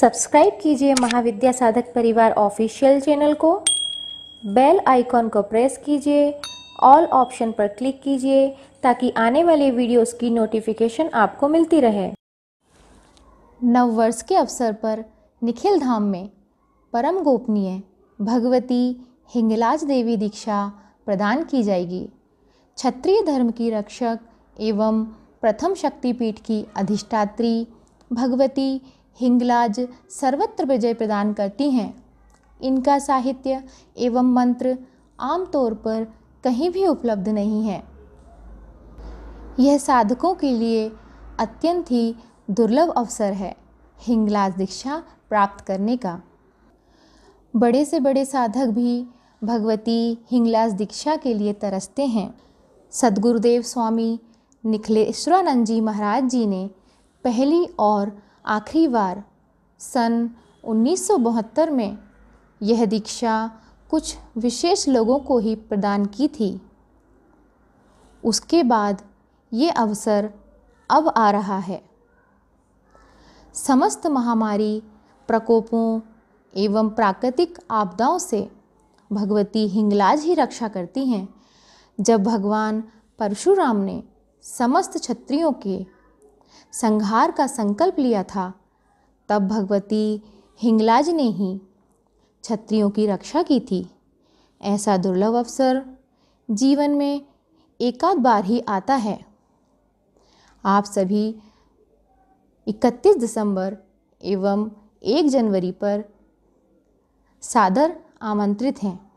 subscribe कीजिए Mahavidya Sadhak Parivar official channel को bell icon को प्रेस कीजिए ऑल ऑप्शन पर क्लिक कीजिए ताकि आने वाले वीडियोस की नोटिफिकेशन आपको मिलती रहे नववर्ष के अवसर पर निखिल धाम में परम गोपनीय भगवती हिंगलाज देवी दीक्षा प्रदान की जाएगी क्षत्रिय धर्म की रक्षक एवं प्रथम शक्तिपीठ की अधिष्ठात्री भगवती हिंगलाज सर्वत्र विजय प्रदान करती हैं इनका साहित्य एवं मंत्र आमतौर पर कहीं भी उपलब्ध नहीं है यह साधकों के लिए अत्यंत ही दुर्लभ अवसर है हिंगलाज दीक्षा प्राप्त करने का बड़े से बड़े साधक भी भगवती हिंगलाज दीक्षा के लिए तरसते हैं सदगुरुदेव स्वामी निखिलेश्वरानंद जी महाराज जी ने पहली और आखिरी बार सन उन्नीस में यह दीक्षा कुछ विशेष लोगों को ही प्रदान की थी उसके बाद ये अवसर अब आ रहा है समस्त महामारी प्रकोपों एवं प्राकृतिक आपदाओं से भगवती हिंगलाज ही रक्षा करती हैं जब भगवान परशुराम ने समस्त क्षत्रियों के संहार का संकल्प लिया था तब भगवती हिंगलाज ने ही क्षत्रियों की रक्षा की थी ऐसा दुर्लभ अवसर जीवन में एकाध बार ही आता है आप सभी 31 दिसंबर एवं 1 जनवरी पर सादर आमंत्रित हैं